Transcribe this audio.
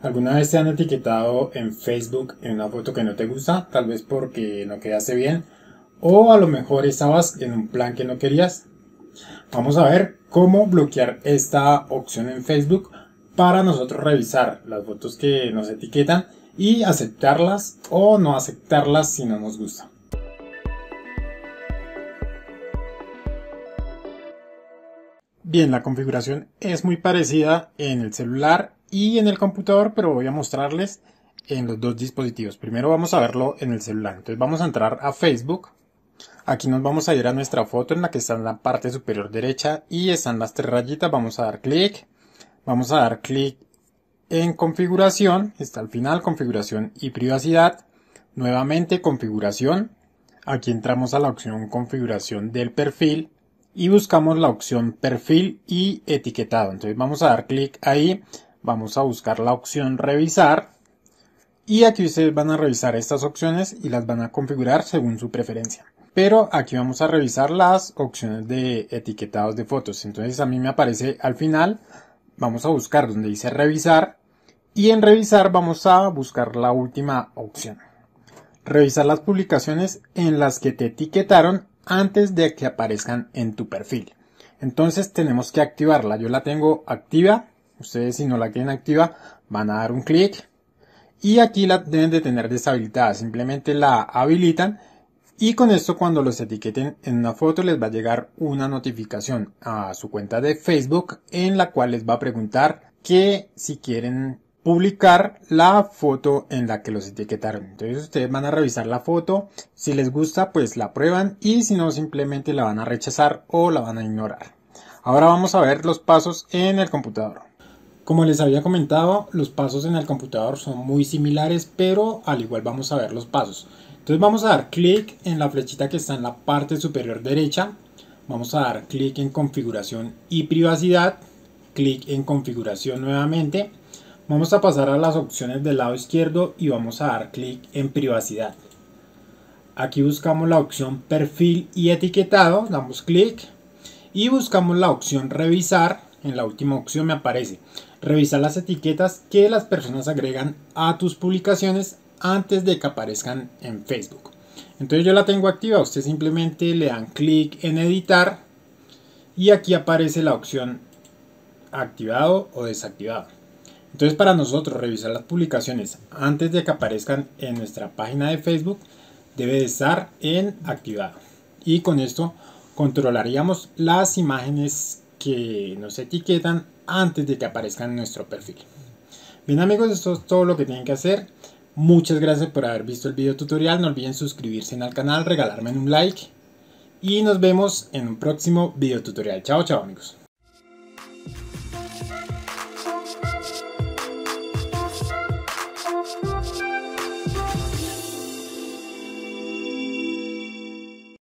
¿Alguna vez te han etiquetado en Facebook en una foto que no te gusta, tal vez porque no quedaste bien? O a lo mejor estabas en un plan que no querías. Vamos a ver cómo bloquear esta opción en Facebook para nosotros revisar las fotos que nos etiquetan y aceptarlas o no aceptarlas si no nos gusta. Bien, la configuración es muy parecida en el celular y en el computador, pero voy a mostrarles en los dos dispositivos. Primero vamos a verlo en el celular. Entonces vamos a entrar a Facebook. Aquí nos vamos a ir a nuestra foto en la que está en la parte superior derecha y están las tres rayitas. Vamos a dar clic. Vamos a dar clic en configuración. Está al final configuración y privacidad. Nuevamente configuración. Aquí entramos a la opción configuración del perfil y buscamos la opción perfil y etiquetado. Entonces vamos a dar clic ahí vamos a buscar la opción revisar y aquí ustedes van a revisar estas opciones y las van a configurar según su preferencia pero aquí vamos a revisar las opciones de etiquetados de fotos entonces a mí me aparece al final vamos a buscar donde dice revisar y en revisar vamos a buscar la última opción revisar las publicaciones en las que te etiquetaron antes de que aparezcan en tu perfil entonces tenemos que activarla yo la tengo activa Ustedes si no la tienen activa van a dar un clic y aquí la deben de tener deshabilitada. Simplemente la habilitan y con esto cuando los etiqueten en una foto les va a llegar una notificación a su cuenta de Facebook en la cual les va a preguntar que si quieren publicar la foto en la que los etiquetaron. Entonces ustedes van a revisar la foto, si les gusta pues la prueban y si no simplemente la van a rechazar o la van a ignorar. Ahora vamos a ver los pasos en el computador. Como les había comentado, los pasos en el computador son muy similares, pero al igual vamos a ver los pasos. Entonces vamos a dar clic en la flechita que está en la parte superior derecha. Vamos a dar clic en configuración y privacidad. Clic en configuración nuevamente. Vamos a pasar a las opciones del lado izquierdo y vamos a dar clic en privacidad. Aquí buscamos la opción perfil y etiquetado, damos clic y buscamos la opción revisar. En la última opción me aparece revisar las etiquetas que las personas agregan a tus publicaciones antes de que aparezcan en Facebook. Entonces yo la tengo activa, usted simplemente le dan clic en editar y aquí aparece la opción activado o desactivado. Entonces para nosotros revisar las publicaciones antes de que aparezcan en nuestra página de Facebook debe de estar en activado. Y con esto controlaríamos las imágenes que nos etiquetan antes de que aparezcan en nuestro perfil. Bien amigos, esto es todo lo que tienen que hacer. Muchas gracias por haber visto el video tutorial. No olviden suscribirse al canal, regalarme un like. Y nos vemos en un próximo video tutorial. Chao, chao amigos.